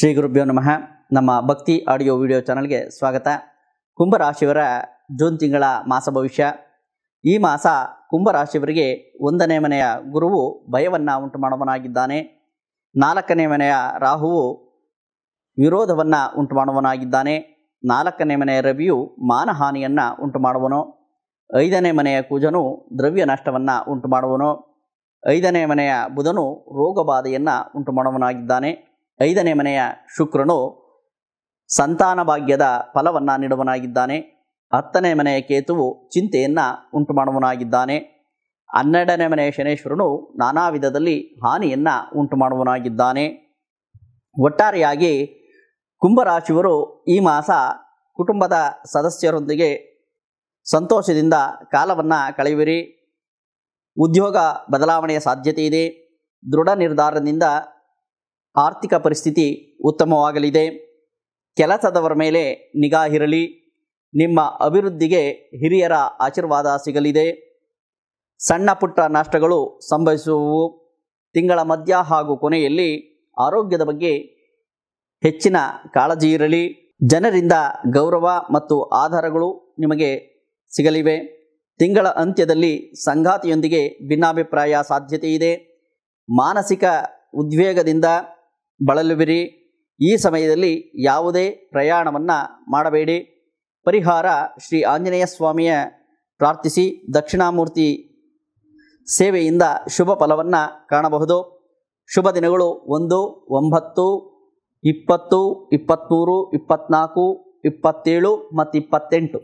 ಶ್ರೀ ಗುರುಭ್ಯೋ ನಮಃ ನಮ್ಮ ಭಕ್ತಿ ಆಡಿಯೋ ವಿಡಿಯೋ ಚಾನಲ್ಗೆ ಸ್ವಾಗತ ಕುಂಭರಾಶಿಯವರ ಜೂನ್ ತಿಂಗಳ ಮಾಸ ಭವಿಷ್ಯ ಈ ಮಾಸ ಕುಂಭರಾಶಿಯವರಿಗೆ ಒಂದನೇ ಮನೆಯ ಗುರುವು ಭಯವನ್ನು ಉಂಟು ಮಾಡುವನಾಗಿದ್ದಾನೆ ನಾಲ್ಕನೇ ಮನೆಯ ರಾಹುವು ವಿರೋಧವನ್ನು ಉಂಟು ಮಾಡುವನಾಗಿದ್ದಾನೆ ನಾಲ್ಕನೇ ಮನೆಯ ರವಿಯು ಮಾನಹಾನಿಯನ್ನು ಉಂಟು ಮಾಡುವನು ಐದನೇ ಮನೆಯ ಕುಜನು ದ್ರವ್ಯ ನಷ್ಟವನ್ನು ಉಂಟು ಮಾಡುವನು ಐದನೇ ಮನೆಯ ಬುಧನು ರೋಗಬಾಧೆಯನ್ನು ಉಂಟು ಮಾಡುವನಾಗಿದ್ದಾನೆ ಐದನೇ ಮನೆಯ ಶುಕ್ರನು ಸಂತಾನ ಭಾಗ್ಯದ ಫಲವನ್ನು ನೀಡುವನಾಗಿದ್ದಾನೆ ಹತ್ತನೇ ಮನೆಯ ಕೇತುವು ಚಿಂತೆಯನ್ನು ಉಂಟು ಮಾಡುವನಾಗಿದ್ದಾನೆ ಹನ್ನೆರಡನೇ ಮನೆಯ ಶನೇಶ್ವರನು ನಾನಾ ವಿಧದಲ್ಲಿ ಹಾನಿಯನ್ನು ಉಂಟು ಮಾಡುವನಾಗಿದ್ದಾನೆ ಒಟ್ಟಾರೆಯಾಗಿ ಕುಂಭರಾಶಿಯವರು ಈ ಮಾಸ ಕುಟುಂಬದ ಸದಸ್ಯರೊಂದಿಗೆ ಸಂತೋಷದಿಂದ ಕಾಲವನ್ನು ಕಳೆಯುವಿರಿ ಉದ್ಯೋಗ ಬದಲಾವಣೆಯ ಸಾಧ್ಯತೆ ಇದೆ ದೃಢ ನಿರ್ಧಾರದಿಂದ ಆರ್ಥಿಕ ಪರಿಸ್ಥಿತಿ ಉತ್ತಮವಾಗಲಿದೆ ಕೆಲಸದವರ ಮೇಲೆ ನಿಗಾ ಇರಲಿ ನಿಮ್ಮ ಅಭಿವೃದ್ಧಿಗೆ ಹಿರಿಯರ ಆಶೀರ್ವಾದ ಸಿಗಲಿದೆ ಸಣ್ಣ ಪುಟ್ಟ ನಷ್ಟಗಳು ಸಂಭವಿಸುವವು ತಿಂಗಳ ಮಧ್ಯ ಹಾಗೂ ಕೊನೆಯಲ್ಲಿ ಆರೋಗ್ಯದ ಬಗ್ಗೆ ಹೆಚ್ಚಿನ ಕಾಳಜಿ ಇರಲಿ ಜನರಿಂದ ಗೌರವ ಮತ್ತು ಆಧಾರಗಳು ನಿಮಗೆ ಸಿಗಲಿವೆ ತಿಂಗಳ ಅಂತ್ಯದಲ್ಲಿ ಸಂಗಾತಿಯೊಂದಿಗೆ ಭಿನ್ನಾಭಿಪ್ರಾಯ ಸಾಧ್ಯತೆ ಇದೆ ಮಾನಸಿಕ ಉದ್ವೇಗದಿಂದ ಬಳಲುವಿರಿ ಈ ಸಮಯದಲ್ಲಿ ಯಾವುದೇ ಪ್ರಯಾಣವನ್ನು ಮಾಡಬೇಡಿ ಪರಿಹಾರ ಶ್ರೀ ಆಂಜನೇಯ ಸ್ವಾಮಿಯ ಪ್ರಾರ್ಥಿಸಿ ದಕ್ಷಿಣಾಮೂರ್ತಿ ಸೇವೆಯಿಂದ ಶುಭ ಫಲವನ್ನು ಕಾಣಬಹುದು ಶುಭ ದಿನಗಳು ಒಂದು ಒಂಬತ್ತು ಇಪ್ಪತ್ತು ಇಪ್ಪತ್ತ್ಮೂರು ಇಪ್ಪತ್ತ್ನಾಲ್ಕು ಇಪ್ಪತ್ತೇಳು ಮತ್ತು ಇಪ್ಪತ್ತೆಂಟು